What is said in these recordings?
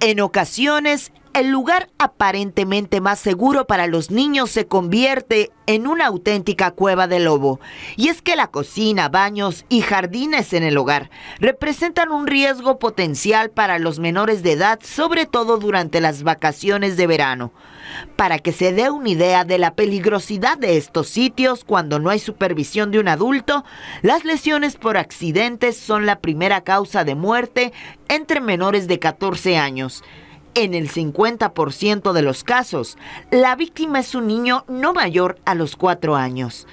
en ocasiones el lugar aparentemente más seguro para los niños se convierte en una auténtica cueva de lobo. Y es que la cocina, baños y jardines en el hogar representan un riesgo potencial para los menores de edad, sobre todo durante las vacaciones de verano. Para que se dé una idea de la peligrosidad de estos sitios cuando no hay supervisión de un adulto, las lesiones por accidentes son la primera causa de muerte entre menores de 14 años. En el 50% de los casos, la víctima es un niño no mayor a los 4 años.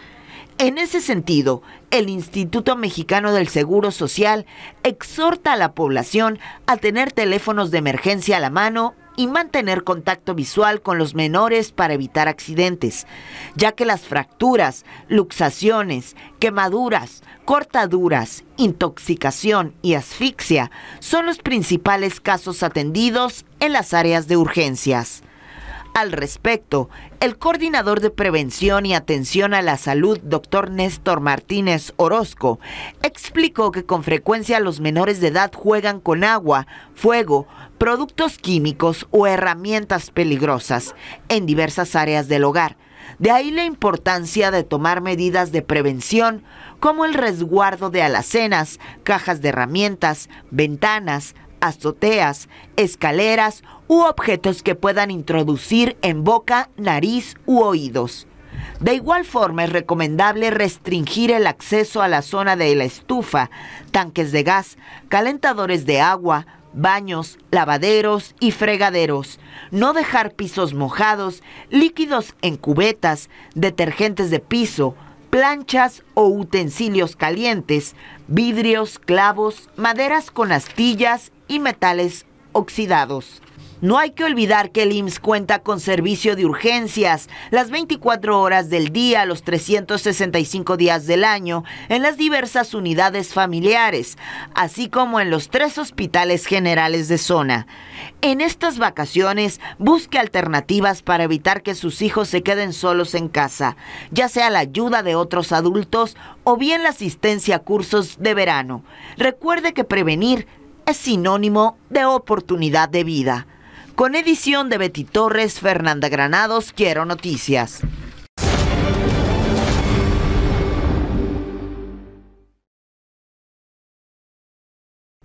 En ese sentido, el Instituto Mexicano del Seguro Social exhorta a la población a tener teléfonos de emergencia a la mano y mantener contacto visual con los menores para evitar accidentes, ya que las fracturas, luxaciones, quemaduras, cortaduras, intoxicación y asfixia son los principales casos atendidos en las áreas de urgencias. Al respecto, el coordinador de prevención y atención a la salud, doctor Néstor Martínez Orozco, explicó que con frecuencia los menores de edad juegan con agua, fuego, productos químicos o herramientas peligrosas en diversas áreas del hogar. De ahí la importancia de tomar medidas de prevención como el resguardo de alacenas, cajas de herramientas, ventanas, azoteas, escaleras u objetos que puedan introducir en boca, nariz u oídos. De igual forma es recomendable restringir el acceso a la zona de la estufa, tanques de gas, calentadores de agua, baños, lavaderos y fregaderos. No dejar pisos mojados, líquidos en cubetas, detergentes de piso, planchas o utensilios calientes, vidrios, clavos, maderas con astillas y metales oxidados. No hay que olvidar que el IMSS cuenta con servicio de urgencias las 24 horas del día, los 365 días del año, en las diversas unidades familiares, así como en los tres hospitales generales de zona. En estas vacaciones, busque alternativas para evitar que sus hijos se queden solos en casa, ya sea la ayuda de otros adultos o bien la asistencia a cursos de verano. Recuerde que prevenir es sinónimo de oportunidad de vida. Con edición de Betty Torres, Fernanda Granados, Quiero Noticias.